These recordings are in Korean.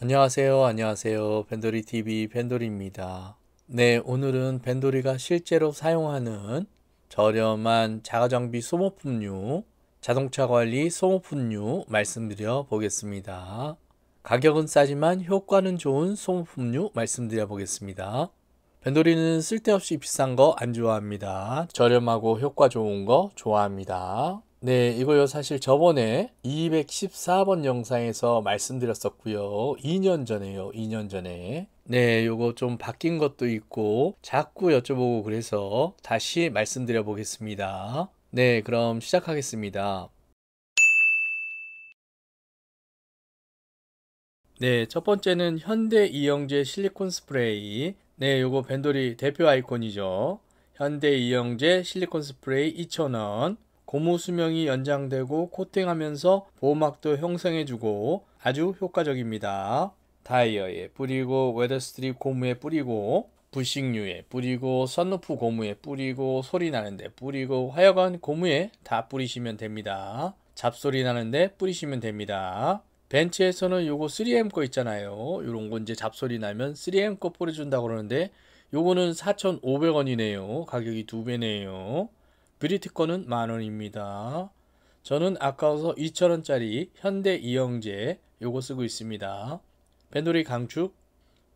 안녕하세요. 안녕하세요. 벤돌이 TV 벤돌이입니다. 네, 오늘은 벤돌이가 실제로 사용하는 저렴한 자가장비 소모품류, 자동차 관리 소모품류 말씀드려 보겠습니다. 가격은 싸지만 효과는 좋은 소모품류 말씀드려 보겠습니다. 변돌이는 쓸데없이 비싼 거 안 좋아합니다. 저렴하고 효과 좋은 거 좋아합니다. 네, 이거요. 사실 저번에 214번 영상에서 말씀드렸었고요. 2년 전에요. 2년 전에. 네, 요거 좀 바뀐 것도 있고 자꾸 여쭤보고 그래서 다시 말씀드려 보겠습니다. 네, 그럼 시작하겠습니다. 네, 첫 번째는 현대 이영재 실리콘 스프레이 네, 요거 벤돌이 대표 아이콘이죠. 현대 이영재 실리콘 스프레이 2,000원. 고무 수명이 연장되고 코팅하면서 보호막도 형성해주고 아주 효과적입니다. 타이어에 뿌리고 웨더스트립 고무에 뿌리고 부식류에 뿌리고 선루프 고무에 뿌리고 소리 나는데 뿌리고 화여간 고무에 다 뿌리시면 됩니다. 잡소리 나는데 뿌리시면 됩니다. 벤츠에서는 요거 3M 거 있잖아요. 요런 거 이제 잡소리 나면 3M 거 뿌려준다고 그러는데 요거는 4,500원이네요. 가격이 두 배네요. 브리티 거는 만원입니다. 저는 아까워서 2,000원짜리 현대 이영재 요거 쓰고 있습니다. 벤돌이 강축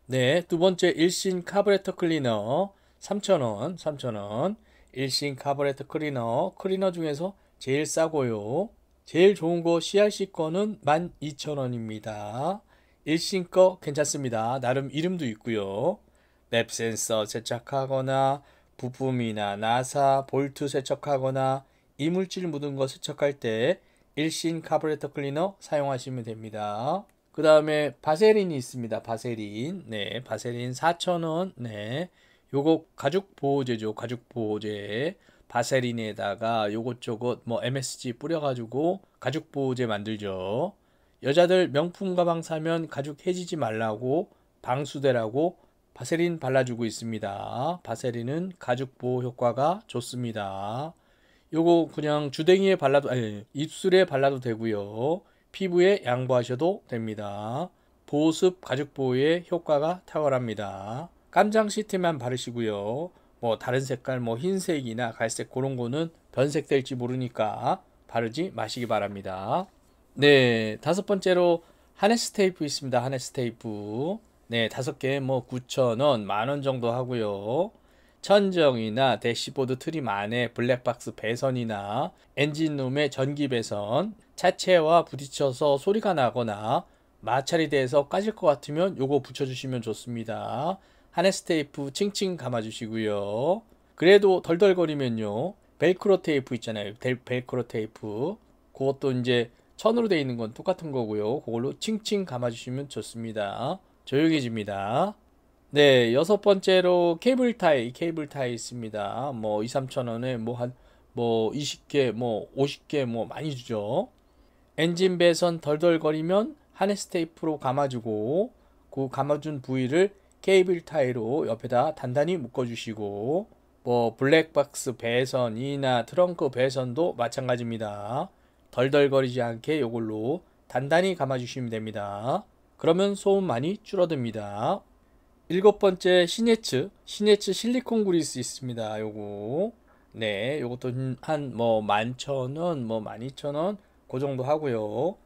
네, 두 번째 일신 카브레터 클리너 3,000원, 3,000원. 일신 카브레터 클리너, 클리너 중에서 제일 싸고요. 제일 좋은 거 CRC 거는 12,000원입니다. 일신 거 괜찮습니다. 나름 이름도 있고요. 맵 센서 세척하거나 부품이나 나사, 볼트 세척하거나 이물질 묻은 거 세척할 때 일신 카브레터 클리너 사용하시면 됩니다. 그 다음에 바세린이 있습니다. 바세린. 네, 바세린 4,000원. 네. 요거 가죽 보호제죠. 가죽 보호제. 바세린에다가 요것저것 뭐 MSG 뿌려가지고 가죽 보호제 만들죠. 여자들 명품 가방 사면 가죽 해지지 말라고 방수대라고 바세린 발라주고 있습니다. 바세린은 가죽 보호 효과가 좋습니다. 요거 그냥 주댕이에 발라도 아니 입술에 발라도 되고요. 피부에 양보하셔도 됩니다. 보습 가죽 보호의 효과가 탁월합니다. 깜장 시트만 바르시고요. 뭐 다른 색깔 뭐 흰색이나 갈색 그런 거는 변색될지 모르니까 바르지 마시기 바랍니다. 네, 다섯 번째로 하네스 테이프 있습니다. 하네스 테이프. 네, 다섯 개 뭐9천원만원 정도 하고요. 천정이나 대시보드 트림 안에 블랙박스 배선이나 엔진룸의 전기 배선, 차체와 부딪혀서 소리가 나거나 마찰이 돼서 까질 것 같으면 요거 붙여주시면 좋습니다. 하네스 테이프 칭칭 감아주시고요. 그래도 덜덜거리면요. 벨크로 테이프 있잖아요. 벨크로 테이프. 그것도 이제 천으로 되어 있는 건 똑같은 거고요. 그걸로 칭칭 감아주시면 좋습니다. 조용해집니다. 네, 여섯 번째로 케이블 타이, 케이블 타이 있습니다. 뭐 2, 3천 원에 뭐 한 뭐 20개, 뭐 50개 뭐, 뭐, 뭐 많이 주죠. 엔진 배선 덜덜거리면 하네스 테이프로 감아주고 그 감아준 부위를 케이블 타이로 옆에다 단단히 묶어주시고 뭐 블랙박스 배선이나 트렁크 배선도 마찬가지입니다. 덜덜거리지 않게 이걸로 단단히 감아주시면 됩니다. 그러면 소음 많이 줄어듭니다. 일곱 번째 시네츠, 시네츠 실리콘 그리스 있습니다. 요거 네, 요것도 한뭐 만천원, 뭐 만이천원 그 정도 하고요.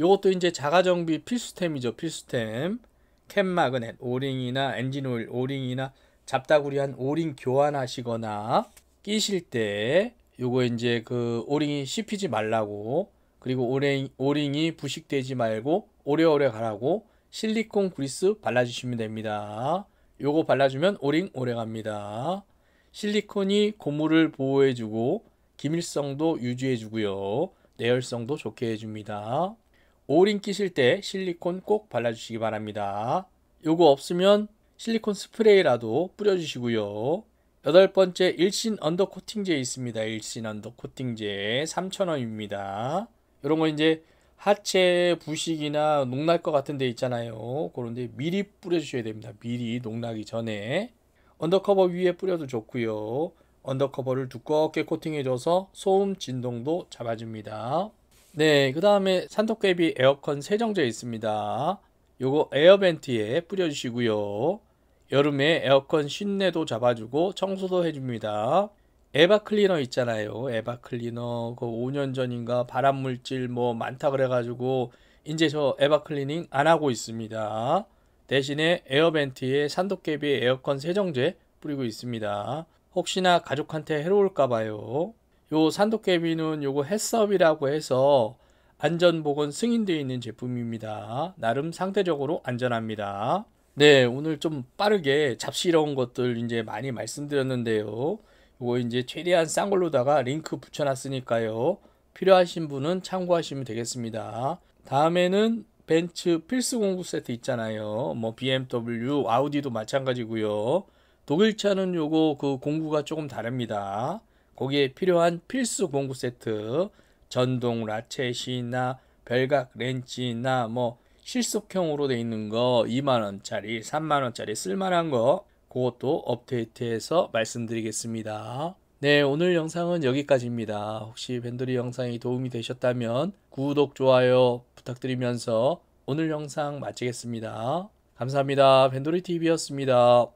요것도 이제 자가정비 필수템이죠. 필수템 캔마그넷 오링이나 엔진오일 오링이나 잡다구리한 오링 교환하시거나 끼실 때 요거 이제 그 오링이 씹히지 말라고 그리고 오링, 오링이 부식되지 말고 오래오래 가라고 실리콘 그리스 발라주시면 됩니다. 요거 발라주면 오링 오래갑니다. 실리콘이 고무를 보호해주고 기밀성도 유지해주고요. 내열성도 좋게 해줍니다. 오링 끼실 때 실리콘 꼭 발라주시기 바랍니다. 요거 없으면 실리콘 스프레이라도 뿌려주시고요. 여덟 번째 일신 언더코팅제 있습니다. 일신 언더코팅제 3,000원입니다. 이런 거 이제 하체 부식이나 녹날 것 같은 데 있잖아요. 그런데 미리 뿌려주셔야 됩니다. 미리 녹나기 전에 언더커버 위에 뿌려도 좋고요. 언더커버를 두껍게 코팅해줘서 소음 진동도 잡아줍니다. 네, 그 다음에 산토깨비 에어컨 세정제 있습니다. 요거 에어벤트에 뿌려주시고요. 여름에 에어컨 신내도 잡아주고 청소도 해줍니다. 에바 클리너 있잖아요. 에바 클리너 그 5년 전인가 발암물질 뭐 많다 그래가지고 이제 저 에바 클리닝 안 하고 있습니다. 대신에 에어벤트에 산도깨비 에어컨 세정제 뿌리고 있습니다. 혹시나 가족한테 해로울까봐요. 요 산도깨비는 요거 해썹이라고 해서 안전보건 승인되어 있는 제품입니다. 나름 상대적으로 안전합니다. 네, 오늘 좀 빠르게 잡시러운 것들 이제 많이 말씀드렸는데요. 이거 이제 최대한 싼 걸로다가 링크 붙여놨으니까요. 필요하신 분은 참고하시면 되겠습니다. 다음에는 벤츠 필수 공구 세트 있잖아요. 뭐 BMW, 아우디도 마찬가지고요. 독일차는 요거 그 공구가 조금 다릅니다. 거기에 필요한 필수 공구 세트 전동 라쳇이나 별각 렌치나 뭐 실속형으로 돼 있는 거 2만원짜리 3만원짜리 쓸만한 거 그것도 업데이트해서 말씀드리겠습니다. 네 오늘 영상은 여기까지입니다. 혹시 벤드리 영상이 도움이 되셨다면 구독 좋아요 부탁드리면서 오늘 영상 마치겠습니다. 감사합니다. 벤드리 t v 였습니다